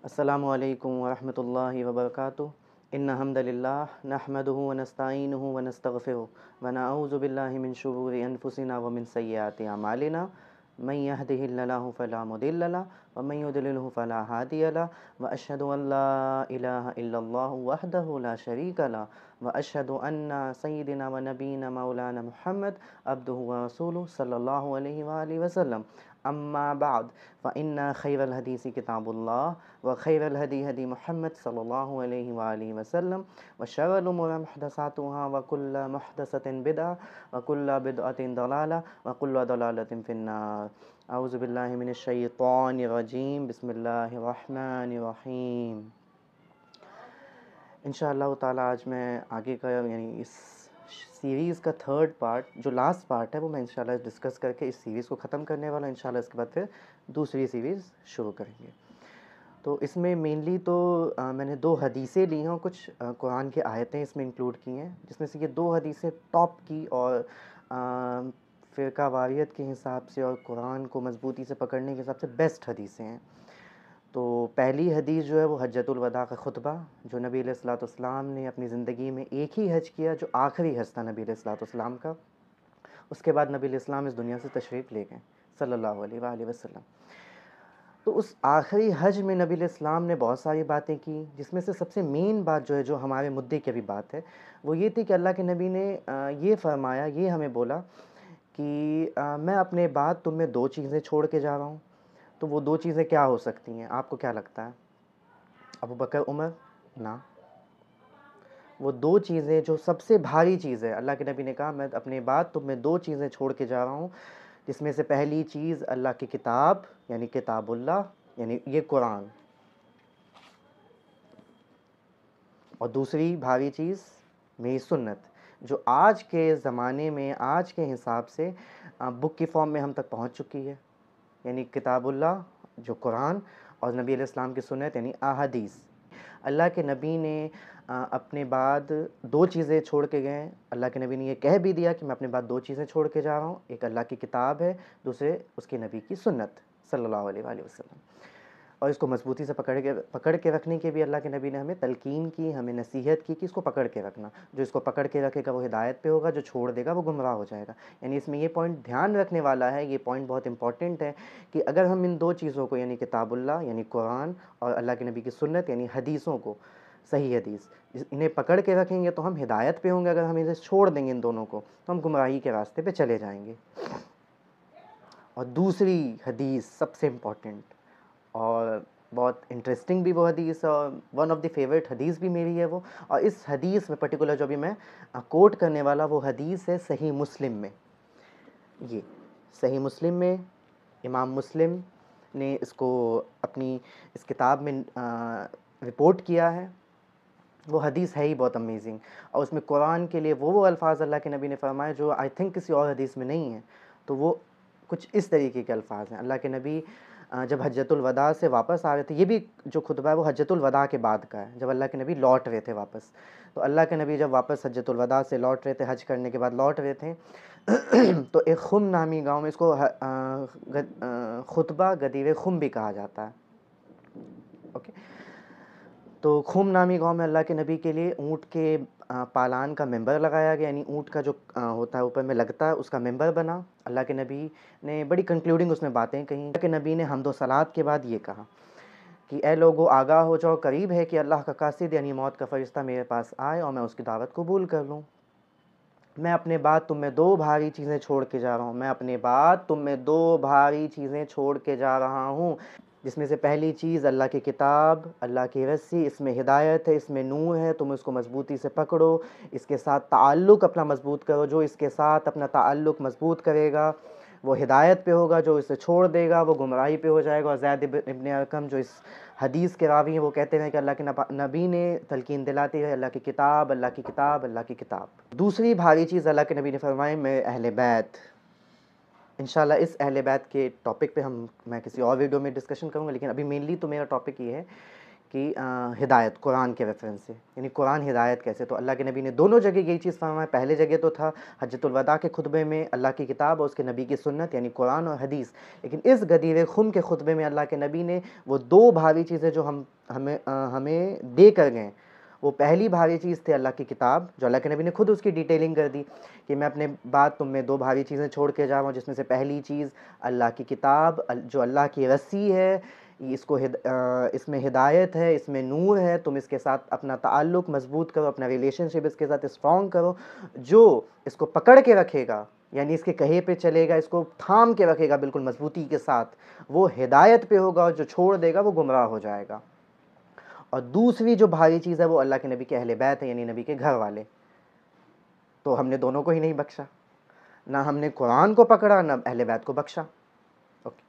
السلام عليكم ورحمة الله وبركاته إن الحمد لله نحمده ونستعينه ونستغفره ونعوذ بالله من شرور أنفسنا ومن سيئات أعمالنا من يهده الله فلا مضل له ومن يضلله فلا هادي له وأشهد أن لا إله إلا الله وحده لا شريك له وأشهد أن سيدنا ونبينا مولانا محمد عبده ورسوله صلى الله عليه وآله وسلم अम्मा बाद व इन्ना खैर हदीसी किताबुल्ला व खैर हदी हदी महमद सल्ला वसम व शरमदसातुहा वकुल्ल महदसतिन बिदा वकुल्ल बिदअतिन दलाला वकुल्ल दलालतिन फ़िन्नार अज़बिल्लिमिनशैतरजीम बसमीम इन ताला आज मैं आगे का यानी इस सीरीज़ का थर्ड पार्ट जो लास्ट पार्ट है वो मैं इंशाल्लाह डिस्कस करके इस सीरीज़ को ख़त्म करने वाला इंशाल्लाह इसके बाद फिर दूसरी सीरीज़ शुरू करेंगे तो इसमें मेनली तो आ, मैंने दो हदीसें ली हैं और कुछ कुरान की आयतें इसमें इंक्लूड की हैं जिसमें से ये दो हदीसें टॉप की और फ़िरका वारियत के हिसाब से और कुरान को मजबूती से पकड़ने के हिसाब से बेस्ट हदीसें हैं तो पहली हदीस जो है वो हजतुलवदा का खुतबा जो नबी सलाम ने अपनी ज़िंदगी में एक ही हज किया जो आखिरी हज था नबी सलाम का उसके बाद नबी इस्लाम इस दुनिया से तशरीफ़ ले गए सल्लल्लाहु अलैहि वसल्लम तो उस आखिरी हज में नबी इस्लाम ने बहुत सारी बातें की जिसमें से सबसे मेन बात जो है जो हमारे मुद्दे की भी बात है वो ये थी कि अल्लाह के नबी ने ये फरमाया ये हमें बोला कि मैं अपने बाद तुम्हें दो चीज़ें छोड़ के जा रहा हूँ तो वो दो चीज़ें क्या हो सकती हैं आपको क्या लगता है अबू बकर उमर ना वो दो चीज़ें जो सबसे भारी चीज़ है अल्लाह के नबी ने कहा मैं अपने बात तो मैं दो चीज़ें छोड़ के जा रहा हूँ जिसमें से पहली चीज़ अल्लाह की किताब यानी किताबुल्ला यानी ये कुरान और दूसरी भारी चीज़ मेरी सुन्नत जो आज के ज़माने में आज के हिसाब से बुक की फॉर्म में हम तक पहुंच चुकी है यानी किताबुल्ला जो कुरान और नबी अलैहिस्सलाम की सुनत यानी अहादीस अल्लाह के नबी ने अपने बाद दो चीज़ें छोड़ के गए अल्लाह के नबी ने यह कह भी दिया कि मैं अपने बाद दो चीज़ें छोड़ के जा रहा हूँ एक अल्लाह की किताब है दूसरे उसके नबी की सुन्नत सल्लल्लाहु अलैहि वसल्लम और इसको मजबूती से पकड़ के पकड़ के रखने के भी अल्लाह के नबी ने हमें तलकीन की हमें नसीहत की कि इसको पकड़ के रखना जो इसको पकड़ के रखेगा वो हिदायत पे होगा जो छोड़ देगा वो गुमराह हो जाएगा यानी इसमें ये पॉइंट ध्यान रखने वाला है ये पॉइंट बहुत इंपॉर्टेंट है कि अगर हम इन दो चीज़ों को यानी किताबुल्ला यानी कुरान और अल्लाह के नबी की सुनत यानी हदीसों को सही हदीस इन्हें पकड़ के रखेंगे तो हम हिदायत पे होंगे अगर हम इन्हें छोड़ देंगे इन दोनों को तो हम गुमराही के रास्ते पे चले जाएंगे और दूसरी हदीस सबसे इम्पॉर्टेंट और बहुत इंटरेस्टिंग भी वो हदीस और वन ऑफ द फेवरेट हदीस भी मेरी है वो और इस हदीस में पर्टिकुलर जो भी मैं कोट करने वाला वो हदीस है सही मुस्लिम में ये सही मुस्लिम में इमाम मुस्लिम ने इसको अपनी इस किताब में रिपोर्ट किया है वो हदीस है ही बहुत अमेजिंग और उसमें कुरान के लिए वो वो अल्फाज अल्लाह के नबी ने फरमाए जो आई थिंक किसी और हदीस में नहीं है तो वो कुछ इस तरीके के अल्फाज हैं अल्लाह के नबी जब हजरतुल से वापस आ रहे थे ये भी जो खुतबा है वो हजरतुल के बाद का है जब अल्लाह के नबी लौट रहे थे वापस तो अल्लाह के नबी जब वापस हजरतुल से लौट रहे थे हज करने के बाद लौट रहे थे तो एक खुम नामी गांव में इसको खुतबा गदीव खुम भी कहा जाता है ओके तो खुम नामी गांव में अल्लाह के नबी के लिए ऊँट के पालान का मेंबर लगाया गया यानी ऊँट का जो होता है ऊपर में लगता है उसका मेंबर बना अल्लाह के नबी ने बड़ी कंक्लूडिंग उसमें बातें कहीं अल्लाह के नबी ने हमदो सलाद के बाद ये कहा कि ए लोगो आगाह हो जाओ करीब है कि अल्लाह का कासिद यानी मौत का फरिश्ता मेरे पास आए और मैं उसकी दावत कबूल कर लूँ मैं अपने बाद तुम में दो भारी चीज़ें छोड़ के जा रहा हूँ मैं अपने बाद तुम में दो भारी चीज़ें छोड़ के जा रहा हूँ जिसमें से पहली चीज़ अल्लाह की किताब अल्लाह की रस्सी इसमें हिदायत है इसमें नूह है तुम इसको मज़बूती से पकड़ो इसके साथ ताल्लुक़ अपना मज़बूत करो जो इसके साथ अपना ताल्लुक़ मज़बूत करेगा वो हिदायत पे होगा जो इसे छोड़ देगा वो गुमराही पे हो जाएगा और जैद इबन अरकम जो इस हदीस के रावी हैं वो कहते हैं कि अल्लाह के नबी ने तलकिन दिलाती है अल्लाह की किताब अल्लाह की किताब अल्लाह की किताब दूसरी भारी चीज़ अल्लाह के नबी ने फरमाए मैं अहल बैत इन इस अहल बैत के टॉपिक पे हम मैं किसी और वीडियो में डिस्कशन करूँगा लेकिन अभी मेनली तो मेरा टॉपिक ये है कि आ, हिदायत कुरान के रेफरेंस से यानी कुरान हिदायत कैसे तो अल्लाह के नबी ने दोनों जगह यही चीज़ फरमाया पहले जगह तो था हजतुलवदा के खुतबे में अल्लाह की किताब और उसके नबी की सुन्नत यानी कुरान और हदीस लेकिन इस गदीर खुम के खुतबे में अल्लाह के नबी ने वो दो भावी चीज़ें जो हम हमें आ, हमें दे कर गए वो पहली भारी चीज़ थी अल्लाह की किताब जो अल्लाह के नबी ने खुद उसकी डिटेलिंग कर दी कि मैं अपने बाद तुम में दो भारी चीज़ें छोड़ के जाऊँ जिसमें से पहली चीज़ अल्लाह की किताब जो अल्लाह की रस्सी है इसको हिद, आ, इसमें हिदायत है इसमें नूर है तुम इसके साथ अपना ताल्लुक मजबूत करो अपना रिलेशनशिप इसके साथ स्ट्रॉन्ग करो जो इसको पकड़ के रखेगा यानी इसके कहे पे चलेगा इसको थाम के रखेगा बिल्कुल मजबूती के साथ वो हिदायत पे होगा और जो छोड़ देगा वो गुमराह हो जाएगा और दूसरी जो भारी चीज़ है वो अल्लाह के नबी के अहल बैत है यानी नबी के घर वाले तो हमने दोनों को ही नहीं बख्शा ना हमने कुरान को पकड़ा ना अहल बैत को बख्शा ओके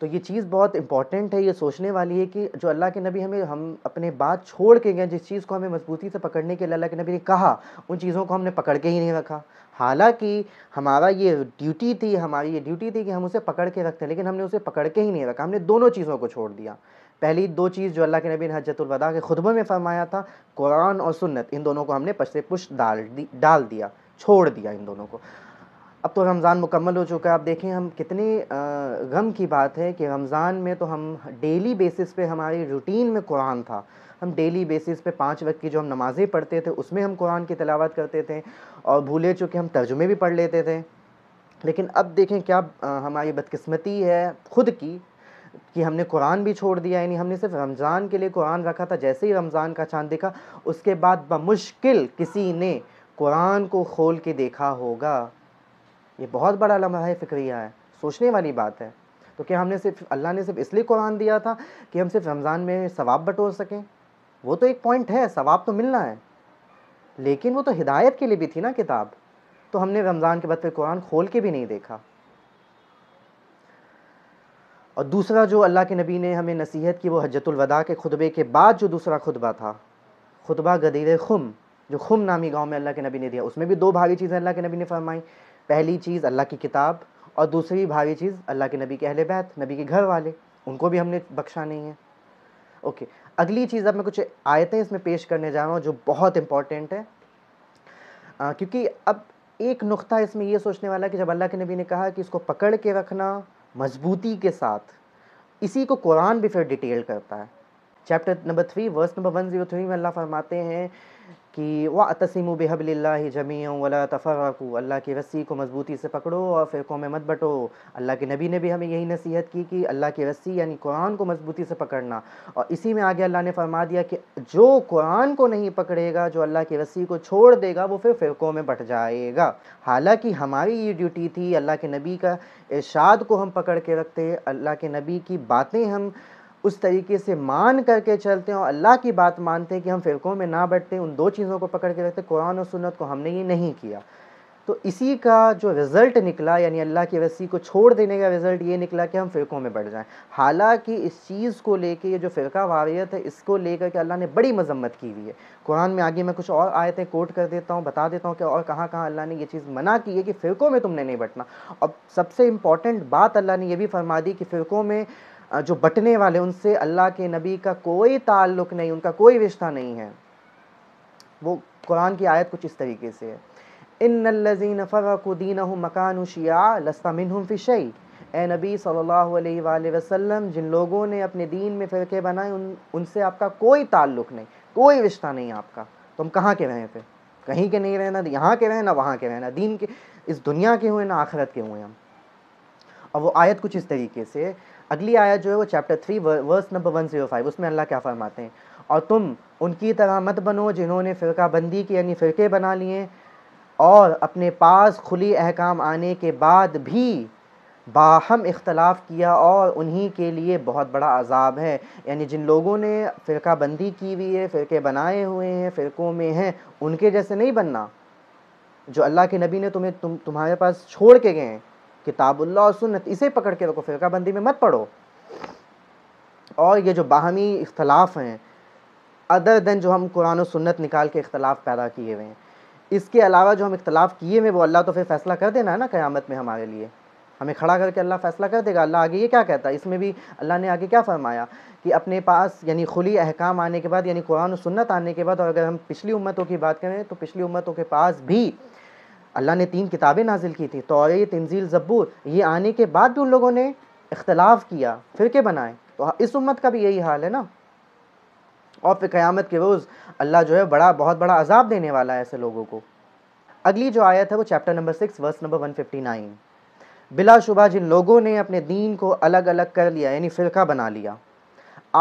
तो ये चीज़ बहुत इंपॉर्टेंट है ये सोचने वाली है कि जो अल्लाह के नबी हमें हम अपने बात छोड़ के गए जिस चीज़ को हमें मजबूती से पकड़ने के लिए अल्लाह के नबी ने कहा उन चीज़ों को हमने पकड़ के ही नहीं रखा हालांकि हमारा ये ड्यूटी थी हमारी ये ड्यूटी थी कि हम उसे पकड़ के रखते हैं लेकिन हमने उसे पकड़ के ही नहीं रखा हमने दोनों चीज़ों को छोड़ दिया पहली दो चीज़ जो अल्लाह के नबी ने हजतुलवदा के खुतबे में फरमाया था कुरान और सुन्नत इन दोनों को हमने पछते पुश डाल दी डाल दिया छोड़ दिया इन दोनों को अब तो रमज़ान मुकम्मल हो चुका है आप देखें हम कितने गम की बात है कि रमज़ान में तो हम डेली बेसिस पे हमारी रूटीन में कुरान था हम डेली बेसिस पे पाँच वक्त की जो हम नमाज़ें पढ़ते थे उसमें हम कुरान की तलावत करते थे और भूले चुके हम तर्जुमे भी पढ़ लेते थे लेकिन अब देखें क्या हमारी बदकस्मती है ख़ुद की कि हमने कुरान भी छोड़ दिया यानी हमने सिर्फ रमज़ान के लिए कुरान रखा था जैसे ही रमज़ान का चांद देखा उसके बाद बमुश्किल किसी ने कुरान को खोल के देखा होगा ये बहुत बड़ा लम्हा फ़िक्रिया है सोचने वाली बात है तो क्या हमने सिर्फ अल्लाह ने सिर्फ इसलिए कुरान दिया था कि हम सिर्फ रमज़ान में सवाब बटोर सकें वो तो एक पॉइंट है सवाब तो मिलना है लेकिन वो तो हिदायत के लिए भी थी ना किताब तो हमने रमज़ान के बाद फिर कुरान खोल के भी नहीं देखा और दूसरा जो अल्लाह के नबी ने हमें नसीहत की वो हजतुलवदा के खुतबे के बाद जो दूसरा खुतबा था खुतबा गदीर खुम जो खुम नामी गांव में अल्लाह के नबी ने दिया उसमें भी दो भावी चीज़ें अल्लाह के नबी ने फरमाई पहली चीज़ अल्लाह की किताब और दूसरी भावी चीज़ अल्लाह के नबी के अहल बैत नबी के घर वाले उनको भी हमने बख्शा नहीं है ओके अगली चीज़ अब मैं कुछ आयतें इसमें पेश करने जा रहा हूँ जो बहुत इम्पॉर्टेंट है क्योंकि अब एक नुक़ा इसमें यह सोचने वाला कि जब अल्लाह के नबी ने कहा कि इसको पकड़ के रखना मजबूती के साथ इसी को कुरान भी फिर डिटेल करता है chapter number three verse number one zero three में अल्लाह फरमाते हैं कि वह तसीम बेहबिल्ला जमी वाला तफ़रकू अल्लाह की रस्सी को मजबूती से पकड़ो और फ़िरक़ों में मत बटो अल्लाह के नबी ने भी हमें यही नसीहत की कि अल्लाह की रस्सी यानी कुरान को मजबूती से पकड़ना और इसी में आगे अल्लाह ने फरमा दिया कि जो कुरान को नहीं पकड़ेगा जो अल्लाह की रस्सी को छोड़ देगा वो फिर फ़िरक़ों में बट जाएगा हालाँकि हमारी ये ड्यूटी थी अल्लाह के नबी का इर्शाद को हम पकड़ के रखते अल्लाह के नबी की बातें हम उस तरीके से मान करके चलते हैं और अल्लाह की बात मानते हैं कि हम फ़िरकों में ना बटते उन दो चीज़ों को पकड़ के रखते कुरान और सुनत को हमने ये नहीं किया तो इसी का जो रिज़ल्ट निकला यानी अल्लाह की वसी को छोड़ देने का रिज़ल्ट ये निकला कि हम फ़िरक़ों में बढ़ जाएं हालांकि इस चीज़ को लेके ये जो फ़िरका वारियत है इसको लेकर के अल्लाह ने बड़ी मजम्मत की हुई है कुरान में आगे मैं कुछ और आयतें कोट कर देता हूँ बता देता हूँ कि और कहाँ कहाँ अल्लाह ने ये चीज़ मना की है कि फ़िरक़ों में तुमने नहीं बटना और सबसे इम्पॉर्टेंट बात अल्लाह ने यह भी फरमा दी कि फ़िरक़ों में जो बटने वाले उनसे अल्लाह के नबी का कोई ताल्लुक नहीं उनका कोई रिश्ता नहीं है वो कुरान की आयत कुछ इस तरीके से है इन लजीन फ़रकुद्दीन मकान शिया लस्ता मिन ए नबी सल्लल्लाहु अलैहि वसल्लम जिन लोगों ने अपने दीन में फ़िरके बनाए उन उनसे आपका कोई ताल्लुक नहीं कोई रिश्ता नहीं आपका तुम कहाँ के रहें फिर कहीं के नहीं रहना यहाँ के रहें ना वहाँ के रहना दीन के इस दुनिया के हुए ना आखरत के हुए हम और वो आयत कुछ इस तरीके से अगली आयत जो है वो chapter three verse number one zero five उसमें अल्लाह क्या फरमाते हैं और तुम उनकी तरह मत बनो जिन्होंने फ़िरका बंदी की यानी फ़िरके बना लिए और अपने पास खुली अहकाम आने के बाद भी बाहम इख्तलाफ किया और उन्हीं के लिए बहुत बड़ा अजाब है यानी जिन लोगों ने फ़िरकाबंदी की हुई है फ़िरके बनाए हुए हैं फ़िरक़ों में हैं उनके जैसे नहीं बनना जो अल्लाह के नबी ने तुम्हें तुम तुम्हारे पास छोड़ के गए हैं किताबुल्ला और सुन्नत इसे पकड़ के रखो फ़िरकाबंदी में मत पढ़ो और ये जो बाहमी इख्तलाफ हैं अदर दैन जो हम कुरान और सुन्नत निकाल के इख्तलाफ पैदा किए हुए हैं इसके अलावा जो हम इख्तलाफ किए हुए वो अल्लाह तो फिर फैसला कर देना है ना क़्यामत में हमारे लिए हमें खड़ा करके अल्लाह फ़ैसला कर देगा अल्लाह आगे ये क्या कहता है इसमें भी अल्लाह ने आगे क्या फरमाया कि अपने पास यानी खुली अहकाम आने के बाद यानी कुरान और सुन्नत आने के बाद और अगर हम पिछली उम्मतों की बात करें तो पिछली उम्मतों के पास भी अल्लाह ने तीन किताबें नाजिल की थी ये तंजील जब्बूर ये आने के बाद भी उन लोगों ने इख्तलाफ किया फ़िरके बनाए तो इस उम्मत का भी यही हाल है ना और फिर क़यामत के रोज़ अल्लाह जो है बड़ा बहुत बड़ा अजाब देने वाला है ऐसे लोगों को अगली जो आयत है वो chapter number six verse number one fifty nine बिलाशुबा जिन लोगों ने अपने दीन को अलग अलग कर लिया यानी फ़िरका बना लिया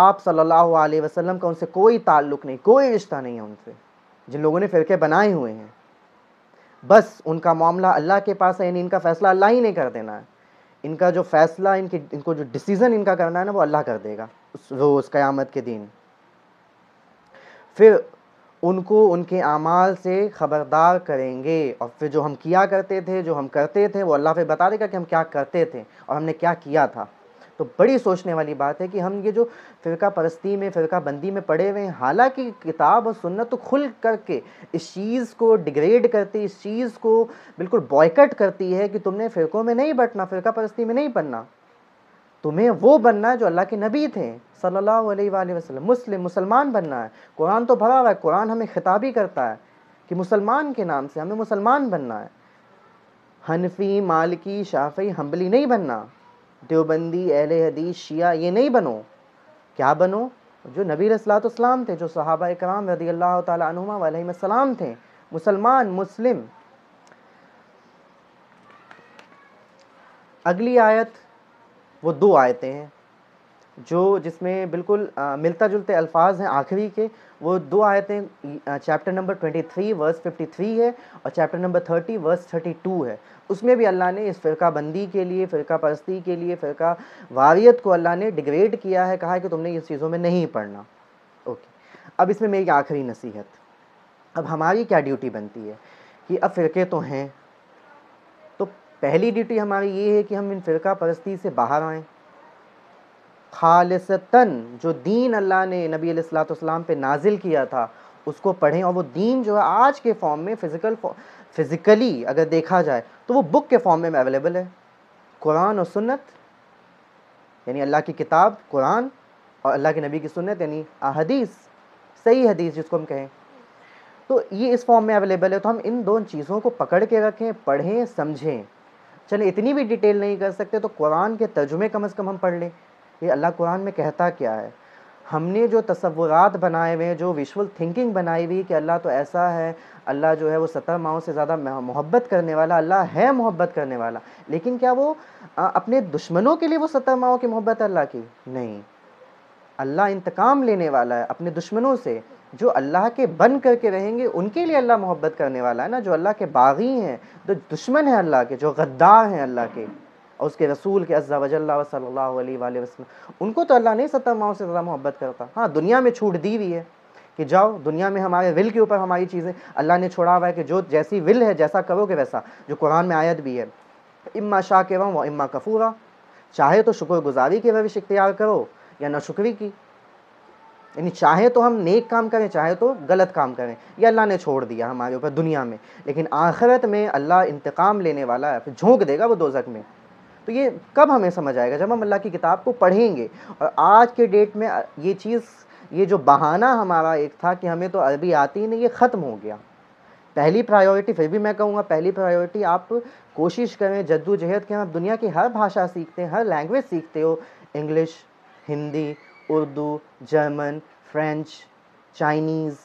आप सल्लल्लाहु अलैहि वसल्लम का उनसे कोई ताल्लुक़ नहीं कोई रिश्ता नहीं है उनसे जिन लोगों ने फ़िरके बनाए हुए हैं बस उनका मामला अल्लाह के पास है यानी इनका फ़ैसला अल्लाह ही ने कर देना है इनका जो फ़ैसला इनकी इनको जो डिसीज़न इनका करना है ना वो अल्लाह कर देगा उस रोज़ क़यामत के दिन फिर उनको उनके अमाल से ख़बरदार करेंगे और फिर जो हम किया करते थे जो हम करते थे वो अल्लाह फिर बता देगा कि हम क्या करते थे और हमने क्या किया था तो बड़ी सोचने वाली बात है कि हम ये जो फ़िरका परस्ती में फ़िरका बंदी में पड़े हुए हैं हालांकि किताब और सुन्नत तो खुल करके इस चीज़ को डिग्रेड करती इस चीज़ को बिल्कुल बॉयकट करती है कि तुमने फ़िरकों में नहीं बटना फ़िरका परस्ती में नहीं बनना तुम्हें वो बनना है जो अल्लाह के नबी थे सल्लल्लाहु अलैहि वसल्लम मुस्लिम मुसलमान बनना है कुरान तो भरा हुआ है कुरान हमें खिताबी करता है कि मुसलमान के नाम से हमें मुसलमान बनना है हनफी मालकी शाफी हम्बली नहीं बनना देवबंदी अहल हदीस शिया ये नहीं बनो क्या बनो जो नबी सलाम थे जो सहाबा कराम रदी अल्लाह तुमा वालम थे मुसलमान मुस्लिम अगली आयत वो दो आयतें हैं जो जिसमें बिल्कुल मिलता जुलते अल्फाज हैं आखिरी के वो दो आयतें चैप्टर नंबर 23 वर्स 53 है और चैप्टर नंबर 30 वर्स 32 है उसमें भी अल्लाह ने इस फ़िरका बंदी के लिए फ़िरका परस्ती के लिए फ़िरका वारियत को अल्लाह ने डिग्रेड किया है कहा है कि तुमने इस चीज़ों में नहीं पढ़ना ओके अब इसमें मेरी आखिरी नसीहत अब हमारी क्या ड्यूटी बनती है कि अब फ़िरके तो हैं तो पहली ड्यूटी हमारी ये है कि हम इन फ़िरका परस्ती से बाहर आएँ खालसतन जो दीन अल्लाह ने नबी सलाम पे नाजिल किया था उसको पढ़ें और वो दीन जो है आज के फॉर्म में फ़िज़िकल फ़िज़िकली अगर देखा जाए तो वो बुक के फॉर्म में अवेलेबल है कुरान और सुन्नत यानी अल्लाह की किताब कुरान और अल्लाह के नबी की सुन्नत यानी अहदीस सही हदीस जिसको हम कहें तो ये इस फॉर्म में अवेलेबल है तो हम इन दोनों चीज़ों को पकड़ के रखें पढ़ें समझें चलें इतनी भी डिटेल नहीं कर सकते तो कुरान के तर्जुमे कम अज़ कम हम पढ़ लें ये अल्लाह कुरान में कहता क्या है हमने जो तस्वुरात बनाए हुए जो विशुअल थिंकिंग बनाई हुई कि अल्लाह तो ऐसा है अल्लाह जो है वो सतह माओ से ज़्यादा मोहब्बत करने वाला अल्लाह है मोहब्बत करने वाला लेकिन क्या वो आ, अपने दुश्मनों के लिए वो सतह माओ की मोहब्बत अल्लाह की नहीं अल्लाह इंतकाम लेने वाला है अपने दुश्मनों से जो अल्लाह के बन करके रहेंगे उनके लिए अल्लाह मोहब्बत करने वाला है ना जो अल्लाह के बागी हैं जो दुश्मन हैं अल्लाह के जो गद्दार हैं अल्लाह के और उसके रसूल के अज्जा वजल्ला सल्ला वसलम उनको तो अल्लाह नहीं सत्तर माओ से ज़्यादा मोहब्बत करता हाँ दुनिया में छूट दी हुई है कि जाओ दुनिया में हमारे विल के ऊपर हमारी चीज़ें अल्लाह ने छोड़ा हुआ है कि जो जैसी विल है जैसा करोगे वैसा जो कुरान में आयत भी है इम्मा शाह के व इम्मा कफूरा चाहे तो शुक्रगुजारी के भविष्य इख्तियार करो या शुक्री की यानी चाहे तो हम नेक काम करें चाहे तो गलत काम करें ये अल्लाह ने छोड़ दिया हमारे ऊपर दुनिया में लेकिन आखिरत में अल्लाह इंतकाम लेने वाला है फिर झोंक देगा वो दोजक में तो ये कब हमें समझ आएगा जब हम अल्लाह की किताब को पढ़ेंगे और आज के डेट में ये चीज़ ये जो बहाना हमारा एक था कि हमें तो अरबी आती ही नहीं ये ख़त्म हो गया पहली प्रायोरिटी फिर भी मैं कहूँगा पहली प्रायोरिटी आप कोशिश करें जद्दोजहद के आप दुनिया की हर भाषा सीखते हैं हर लैंग्वेज सीखते हो English Hindi Urdu German French Chinese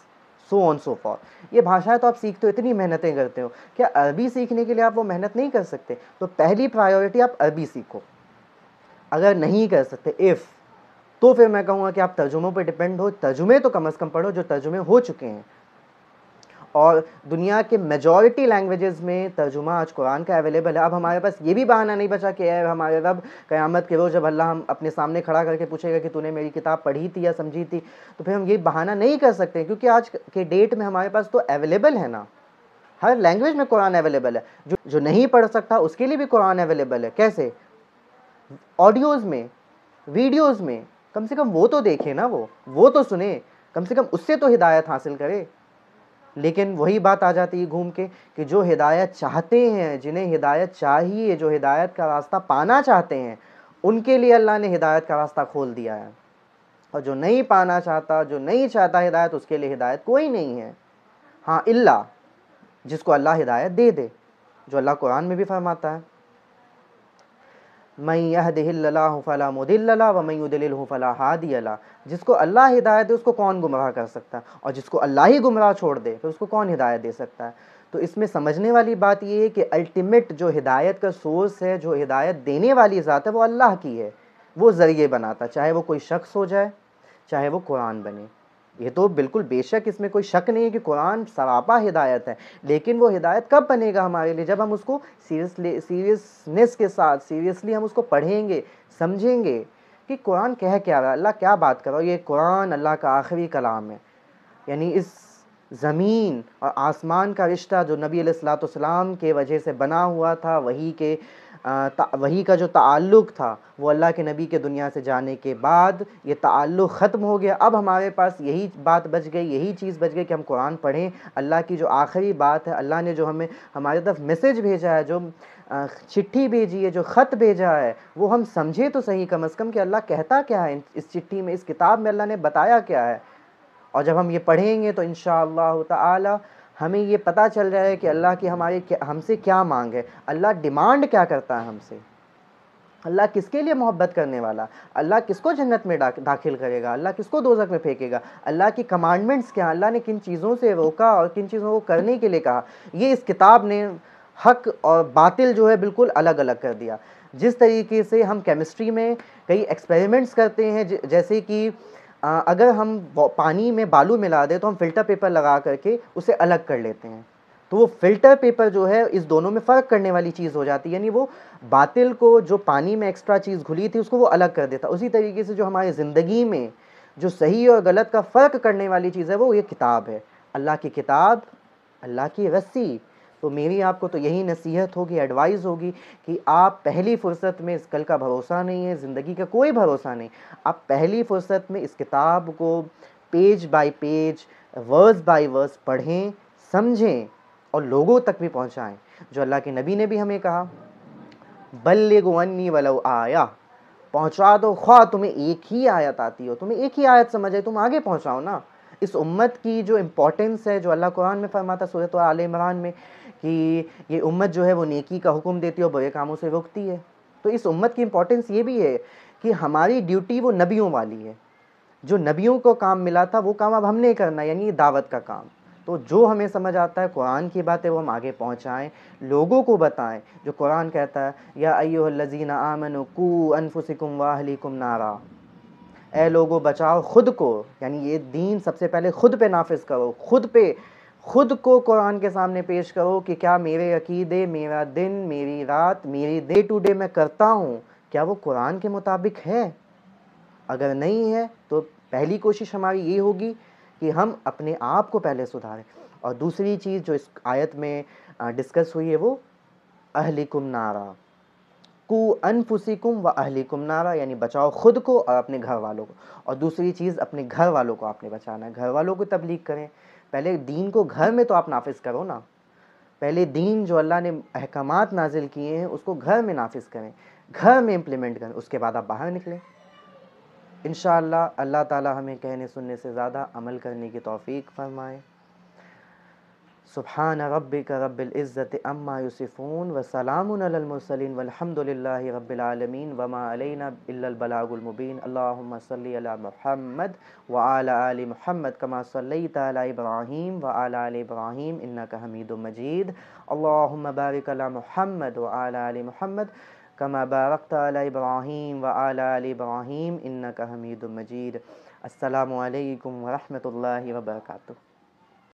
so on so forth ये भाषाएं तो आप सीखते हो इतनी मेहनतें करते हो क्या अरबी सीखने के लिए आप वो मेहनत नहीं कर सकते तो पहली प्रायोरिटी आप अरबी सीखो अगर नहीं कर सकते इफ़ तो फिर मैं कहूँगा कि आप तर्जुमों पर डिपेंड हो तर्जुमे तो कम अज़ कम पढ़ो जो तर्जुमे हो चुके हैं और दुनिया के मेजॉरिटी लैंग्वेजेस में तर्जुमा आज कुरान का अवेलेबल है अब हमारे पास ये भी बहाना नहीं बचा कि हमारे रब क़यामत के रोज़ जब अल्लाह हम अपने सामने खड़ा करके पूछेगा कि तूने मेरी किताब पढ़ी थी या समझी थी तो फिर हम ये बहाना नहीं कर सकते क्योंकि आज के डेट में हमारे पास तो अवेलेबल है ना हर लैंग्वेज में कुरान अवेलेबल है जो जो नहीं पढ़ सकता उसके लिए भी कुरान अवेलेबल है कैसे ऑडियोज़ में वीडियोज़ में कम से कम वो तो देखे ना वो वो तो सुने कम से कम उससे तो हिदायत हासिल करे लेकिन वही बात आ जाती है घूम के कि जो हिदायत चाहते हैं जिन्हें हिदायत चाहिए जो हिदायत का रास्ता पाना चाहते हैं उनके लिए अल्लाह ने हिदायत का रास्ता खोल दिया है और जो नहीं पाना चाहता जो नहीं चाहता हिदायत उसके लिए हिदायत कोई नहीं है हाँ इल्ला जिसको अल्लाह हिदायत दे दे जो अल्लाह कुरान में भी फरमाता है मई यह दिल्ला फ़ला मुदिल्ला व मैं उदिल फ़ला हादी अला जिसको अल्लाह हिदायत दे उसको कौन गुमराह कर सकता है और जिसको अल्लाह ही गुमराह छोड़ दे तो उसको कौन हिदायत दे सकता है तो इसमें समझने वाली बात यह है कि अल्टीमेट जो हिदायत का सोर्स है जो हिदायत देने वाली ज़ात है वो अल्लाह की है वो ज़रिए बनाता चाहे वो कोई शख्स हो जाए चाहे वो कुरान बने ये तो बिल्कुल बेशक इसमें कोई शक नहीं है कि कुरान सरापा हिदायत है लेकिन वो हिदायत कब बनेगा हमारे लिए जब हम उसको सीरियसली सीरियसनेस के साथ सीरियसली हम उसको पढ़ेंगे समझेंगे कि कुरान कह क्या रहा है अल्लाह क्या बात कर रहा है ये कुरान अल्लाह का आखिरी कलाम है यानी इस ज़मीन और आसमान का रिश्ता जो नबी सलाम के वजह से बना हुआ था वही के वही का जो ताल्लुक़ था वो अल्लाह के नबी के दुनिया से जाने के बाद ये ताल्लुक़ ख़त्म हो गया अब हमारे पास यही बात बच गई यही चीज़ बच गई कि हम कुरान पढ़ें अल्लाह की जो आखिरी बात है अल्लाह ने जो हमें हमारी तरफ मैसेज भेजा है जो चिट्ठी भेजी है जो ख़त भेजा है वो हम समझे तो सही कम अज़ कम कि अल्लाह कहता क्या है इस चिट्ठी में इस किताब में अल्लाह ने बताया क्या है और जब हम ये पढ़ेंगे तो इन शाह हमें ये पता चल रहा है कि अल्लाह की हमारी हमसे क्या मांग है अल्लाह डिमांड क्या करता है हमसे अल्लाह किसके लिए मोहब्बत करने वाला अल्लाह किसको जन्नत में दाखिल करेगा अल्लाह किसको दोजक में फेंकेगा अल्लाह की कमांडमेंट्स क्या अल्लाह ने किन चीज़ों से रोका और किन चीज़ों को करने के लिए कहा ये इस किताब ने हक और बातिल जो है बिल्कुल अलग अलग कर दिया जिस तरीके से हम केमिस्ट्री में कई एक्सपेरिमेंट्स करते हैं जैसे कि अगर हम पानी में बालू मिला दें तो हम फ़िल्टर पेपर लगा करके उसे अलग कर लेते हैं तो वो फ़िल्टर पेपर जो है इस दोनों में फ़र्क करने वाली चीज़ हो जाती है यानी वो बातिल को जो पानी में एक्स्ट्रा चीज़ घुली थी उसको वो अलग कर देता उसी तरीके से जो हमारी ज़िंदगी में जो सही और गलत का फ़र्क करने वाली चीज़ है वो ये किताब है अल्लाह की किताब अल्लाह की रस्सी तो मेरी आपको तो यही नसीहत होगी एडवाइस होगी कि आप पहली फ़ुर्सत में इस कल का भरोसा नहीं है ज़िंदगी का कोई भरोसा नहीं आप पहली फ़ुर्सत में इस किताब को page by page verse by verse पढ़ें समझें और लोगों तक भी पहुँचाएँ जो अल्लाह के नबी ने भी हमें कहा बल्ले गुन्नी वलो आया पहुँचा दो ख्वा तुम्हें एक ही आयत आती हो तुम्हें एक ही आयत समझ है तुम आगे पहुँचाओ ना इस उम्मत की जो इम्पोर्टेंस है जो अल्लाह कुरान में फरमाता सूरत आल इमरान में कि ये उम्मत जो है वो नेकी का हुक्म देती है और बुरे कामों से रोकती है तो इस उम्मत की इम्पोर्टेंस ये भी है कि हमारी ड्यूटी वो नबियों वाली है जो नबियों को काम मिला था वो काम अब हमने करना यानी ये दावत का काम तो जो हमें समझ आता है कुरान की बात है वो हम आगे पहुँचाएँ लोगों को बताएं जो कुरान कहता है या अयो लजीना आमन कू अनफुसिकुम वाहलीकुम नारा ए लोगो बचाओ ख़ुद को यानी ये दीन सबसे पहले ख़ुद पे नाफिज करो ख़ुद पे ख़ुद को कुरान के सामने पेश करो कि क्या मेरे अकीदे मेरा दिन मेरी रात मेरी डे टू डे मैं करता हूँ क्या वो कुरान के मुताबिक है अगर नहीं है तो पहली कोशिश हमारी ये होगी कि हम अपने आप को पहले सुधारें और दूसरी चीज़ जो इस आयत में डिस्कस हुई है वो अहलिकुम नारा कु अनफुसिकुम व अहलिकुम नारा यानी बचाओ ख़ुद को और अपने घर वालों को और दूसरी चीज़ अपने घर वालों को आपने बचाना है घर वालों को तबलीग करें पहले दीन को घर में तो आप नाफिज करो ना पहले दीन जो अल्लाह ने अहकाम नाजिल किए हैं उसको घर में नाफिज करें घर में इम्प्लीमेंट करें उसके बाद आप बाहर निकलें इन अल्लाह ताला हमें कहने सुनने से ज़्यादा अमल करने की तौफीक फरमाएँ سبحان ربك رب العزة أما يصفون وسلام على المرسلين والحمد لله رب العالمين وما علينا إلا البلاغ المبين اللهم صل على محمد وعلى آل محمد كما صليت على إبراهيم وعلى آل إبراهيم إنك حميد مجيد اللهم بارك على محمد وعلى آل محمد كما باركت على إبراهيم وعلى آل إبراهيم إنك حميد مجيد السلام عليكم ورحمة الله وبركاته